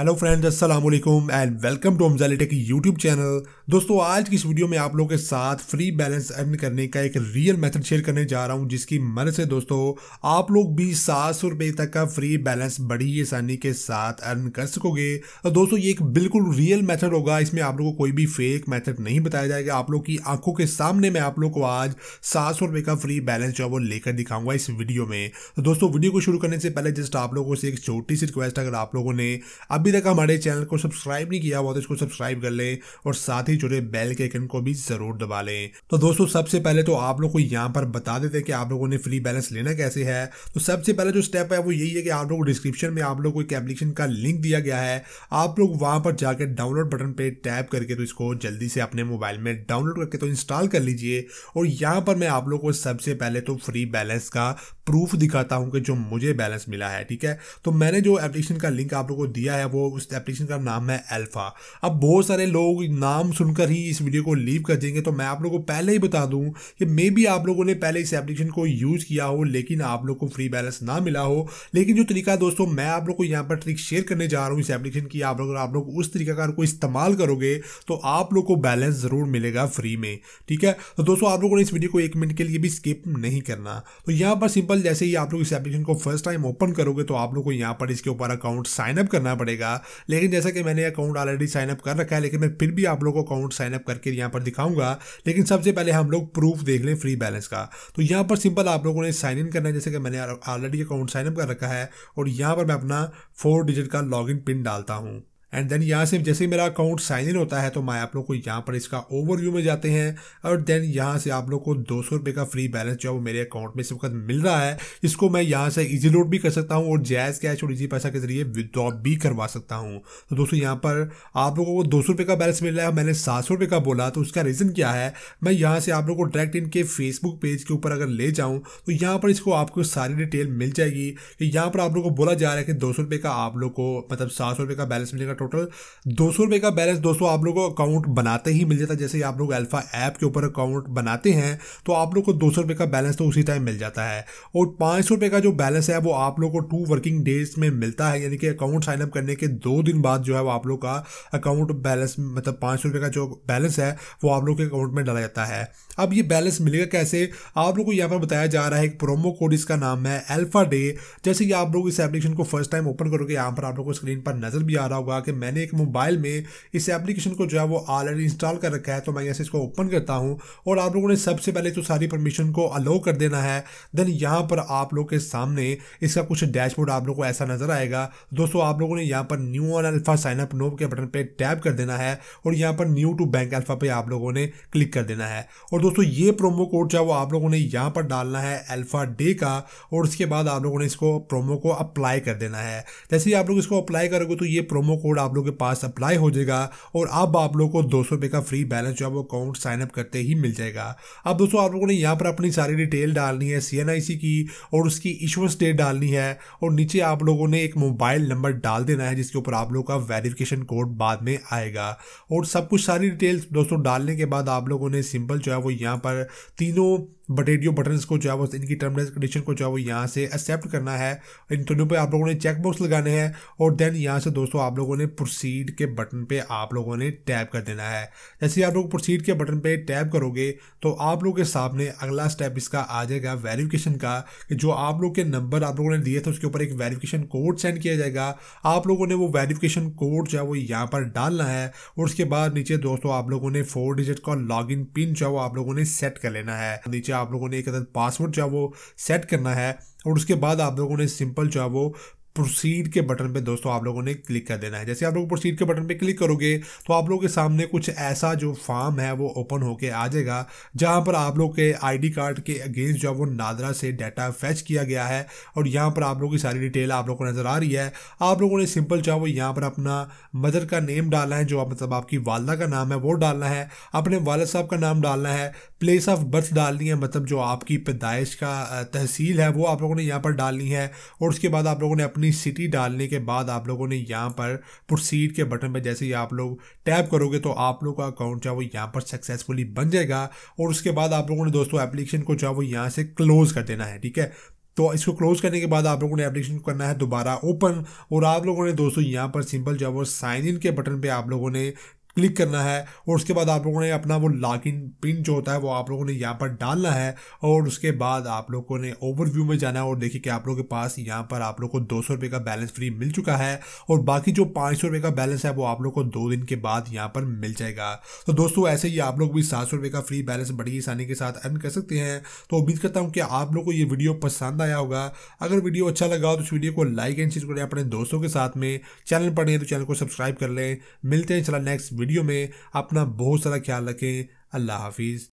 hello friends अस्सलाम वालेकुम and welcome to अमजालिटेक यूट्यूब चैनल दोस्तों आज की इस वीडियो में आप लोगों के साथ फ्री बैलेंस अर्न करने का एक रियल मेथड शेयर करने जा रहा हूं जिसकी मदद से दोस्तों आप लोग भी सात सौ रुपये तक का फ्री बैलेंस बड़ी आसानी के साथ अर्न कर सकोगे और दोस्तों ये एक बिल्कुल रियल मैथड होगा इसमें आप लोग को कोई भी फेक मैथड नहीं बताया जाएगा आप लोग की आंखों के सामने मैं आप लोग को आज सात सौ रुपये का फ्री बैलेंस जो है वो लेकर दिखाऊंगा इस वीडियो में दोस्तों वीडियो को शुरू करने से पहले जस्ट आप लोगों से एक छोटी सी रिक्वेस्ट अगर आप लोगों ने अभी अभी तक हमारे चैनल को सब्सक्राइब नहीं किया हुआ तो इसको सब्सक्राइब कर लें और साथ ही जुड़े बेल के आइकन को भी जरूर दबा लें तो दोस्तों सबसे पहले तो आप लोग को यहाँ पर बता देते हैं कि आप लोगों ने फ्री बैलेंस लेना कैसे है तो सबसे पहले जो स्टेप है वो यही है कि आप लोग डिस्क्रिप्शन में आप लोग को एक एप्लीकेशन का लिंक दिया गया है आप लोग वहाँ पर जाकर डाउनलोड बटन पर टैप करके तो इसको जल्दी से अपने मोबाइल में डाउनलोड करके तो इंस्टॉल कर लीजिए और यहाँ पर मैं आप लोग को सबसे पहले तो फ्री बैलेंस का प्रूफ दिखाता हूँ कि जो मुझे बैलेंस मिला है ठीक है तो मैंने जो एप्लीकेशन का लिंक आप लोगों को दिया है वो उस एप्लीकेशन का नाम है एल्फ़ा अब बहुत सारे लोग नाम सुनकर ही इस वीडियो को लीव कर देंगे तो मैं आप लोगों को पहले ही बता दूँ कि मे बी आप लोगों ने पहले इस एप्लीकेशन को यूज़ किया हो लेकिन आप लोग को फ्री बैलेंस ना मिला हो लेकिन जो तरीका दोस्तों मैं आप लोग को यहाँ पर ट्रिक शेयर करने जा रहा हूँ इस एप्लीकेशन की आप लोग आप लोग उस तरीका का को इस्तेमाल करोगे तो आप लोग को बैलेंस ज़रूर मिलेगा फ्री में ठीक है तो दोस्तों आप लोगों ने इस वीडियो को एक मिनट के लिए भी स्किप नहीं करना तो यहाँ पर सिंपल सिंपल जैसे ही आप लोग इस एप्लीकेशन को फर्स्ट टाइम ओपन करोगे तो आप लोग को यहाँ पर इसके ऊपर अकाउंट साइनअप करना पड़ेगा लेकिन जैसा कि मैंने अकाउंट ऑलरेडी साइनअप कर रखा है लेकिन मैं फिर भी आप लोग को अकाउंट साइनअप करके यहाँ पर दिखाऊंगा लेकिन सबसे पहले हम लोग प्रूफ देख लें फ्री बैलेंस का तो यहाँ पर सिंपल आप लोगों ने साइन इन करना है जैसे कि मैंने ऑलरेडी अकाउंट साइनअप कर रखा है और यहाँ पर मैं अपना फोर डिजिट का लॉग पिन डालता हूँ एंड देन यहाँ से जैसे ही मेरा अकाउंट साइन इन होता है तो मैं आप लोग को यहाँ पर इसका ओवरव्यू में जाते हैं और देन यहाँ से आप लोग को दो सौ रुपये का फ्री बैलेंस जो है वो मेरे अकाउंट में इस वक्त मिल रहा है इसको मैं यहाँ से ईजी लोड भी कर सकता हूँ और जैज़ कैश और ईजी पैसा के जरिए विदड्रॉ भी करवा सकता हूँ तो दोस्तों यहाँ पर आप लोगों को दो सौ का बैलेंस मिल रहा है मैंने सात सौ का बोला तो उसका रीज़न क्या है मैं यहाँ से आप लोग को डायरेक्ट इनके फेसबुक पेज के ऊपर अगर ले जाऊँ तो यहाँ पर इसको आपको सारी डिटेल मिल जाएगी कि यहाँ पर आप लोग को बोला जा रहा है कि दो सौ का आप लोग को मतलब सात सौ का बैलेंस मिलेगा टोटल दो सौ रुपये का बैलेंस दोस्तों आप लोग को अकाउंट बनाते ही मिल जाता है जैसे आप लोग अल्फा ऐप के ऊपर अकाउंट बनाते हैं तो आप लोग को दो सौ रुपये का बैलेंस तो उसी टाइम मिल जाता है और पाँच सौ रुपये का जो बैलेंस है वो आप लोग को टू वर्किंग डेज में मिलता है यानी कि अकाउंट साइनअप करने के दो दिन बाद जो है वो आप लोग का अकाउंट बैलेंस मतलब पाँच सौ रुपये का जो बैलेंस है वो आप लोग के अकाउंट में डाला जाता है अब ये बैलेंस मिलेगा कैसे आप लोग को यहाँ पर बताया जा रहा है एक प्रोमो कोड इसका नाम है एल्फा डे जैसे कि आप लोग इस एप्लीकेशन को फर्स्ट टाइम ओपन करोगे यहाँ पर आप लोग को स्क्रीन पर नज़र भी आ रहा होगा कि मैंने एक मोबाइल में इस एप्लीकेशन को जो है वो ऑलरेडी इंस्टॉल कर रखा है तो मैं यहाँ से इसको ओपन करता हूँ और आप लोगों ने सबसे पहले तो सारी परमिशन को अलो कर देना है देन यहाँ पर आप लोग के सामने इसका कुछ डैशबोर्ड आप लोग को ऐसा नज़र आएगा दोस्तों आप लोगों ने यहाँ पर new on alpha sign up no के बटन पर टैप कर देना है और यहाँ पर न्यू टू बैंक अल्फा पे आप लोगों ने क्लिक कर देना है और दोस्तों ये प्रोमो कोड जो है वो आप लोगों ने यहाँ पर डालना है अल्फा डे का और उसके बाद आप लोगों ने इसको प्रोमो को अप्लाई कर देना है जैसे ही आप लोग इसको अप्लाई करोगे तो ये प्रोमो कोड कोड आप लोग के पास अप्लाई हो जाएगा और अब आप लोग को दो सौ का फ्री बैलेंस जो है वो अकाउंट साइनअप करते ही मिल जाएगा अब दोस्तों आप लोगों ने यहाँ पर अपनी सारी डिटेल डालनी है सी की और उसकी इशुअंस डेट डालनी है और नीचे आप लोगों ने एक मोबाइल नंबर डाल देना है जिसके ऊपर आप लोग का वेरिफिकेशन कोड बाद में आएगा और सब कुछ सारी डिटेल्स दोस्तों डालने के बाद आप लोगों ने सिंपल जो है वो यहाँ पर तीनों बटेरियो बटन को जो है वो इनकी टर्म एंड कंडीशन को जो है वो यहाँ से एक्सेप्ट करना है इन दोनों पे आप लोगों ने चेक बॉक्स लगाने हैं और देन यहाँ से दोस्तों आप लोगों ने प्रोसीड के बटन पे आप लोगों ने टैप कर देना है जैसे आप लोग प्रोसीड के बटन पे टैप करोगे तो आप लोग के सामने अगला स्टेप इसका आ जाएगा वेरीफिकेशन का कि जो आप लोग के नंबर आप लोगों ने दिए थे उसके ऊपर एक वेरीफिकेशन कोड सेंड किया जाएगा आप लोगों ने वो वेरीफिकेशन कोड जो है वो यहाँ पर डालना है और उसके बाद नीचे दोस्तों आप लोगों ने फोर डिजिट का लॉग पिन जो है वो आप लोगों ने सेट कर लेना है नीचे आप लोगों ने एक पासवर्ड जो है वो सेट करना है और उसके बाद आप लोगों ने सिंपल जो है वो प्रोसीड के बटन पे दोस्तों आप लोगों ने क्लिक कर देना है जैसे आप लोग प्रोसीड के बटन पे क्लिक करोगे तो आप लोगों के सामने कुछ ऐसा जो फॉर्म है वो ओपन होके आ जाएगा जहाँ पर आप लोग के आईडी कार्ड के अगेंस्ट जो है वो नादरा से डाटा फैच किया गया है और यहाँ पर आप लोगों की सारी डिटेल आप लोगों को नज़र आ रही है आप लोगों ने सिंपल चाहो यहाँ पर अपना मदर का नेम डालना है जो मतलब आपकी वालदा का नाम है वो डालना है अपने वाल साहब का नाम डालना है प्लेस ऑफ बर्थ डालनी है मतलब जो आपकी पैदाइश का तहसील है वो आप लोगों ने यहाँ पर डालनी है और उसके बाद आप लोगों ने अपनी अपनी सिटी डालने के बाद आप लोगों ने यहाँ पर प्रोसीड के बटन पर जैसे ही आप लोग टैप करोगे तो आप लोगों का अकाउंट जो है वो यहाँ पर सक्सेसफुली बन जाएगा और उसके बाद आप लोगों ने दोस्तों एप्लीकेशन को जो है वो यहाँ से क्लोज़ कर देना है ठीक है तो इसको क्लोज करने के बाद आप लोगों ने एप्लीकेशन करना है दोबारा ओपन और आप लोगों ने दोस्तों यहाँ पर सिंपल जो है वो साइन इन के बटन पे आप लोगों ने क्लिक करना है और उसके बाद आप लोगों ने अपना वो इन पिन जो होता है वो आप लोगों ने यहाँ पर डालना है और उसके बाद आप लोगों ने ओवरव्यू में जाना है और देखिए कि आप लोगों के पास यहाँ पर आप लोग को दो सौ का बैलेंस फ्री मिल चुका है और बाकी जो पाँच सौ का बैलेंस है वो आप लोग को दो दिन के बाद यहाँ पर मिल जाएगा तो दोस्तों ऐसे ही आप लोग भी सात सौ का फ्री बैलेंस बड़ी आसानी के साथ अर्न कर सकते हैं तो उम्मीद करता हूँ कि आप लोग को ये वीडियो पसंद आया होगा अगर वीडियो अच्छा लगा तो इस वीडियो को लाइक एंड शेयर करें अपने दोस्तों के साथ में चैनल पर नहीं तो चैनल को सब्सक्राइब कर लें मिलते हैं चला नेक्स्ट वीडियो वीडियो में अपना बहुत सारा ख्याल रखें अल्लाह हाफिज़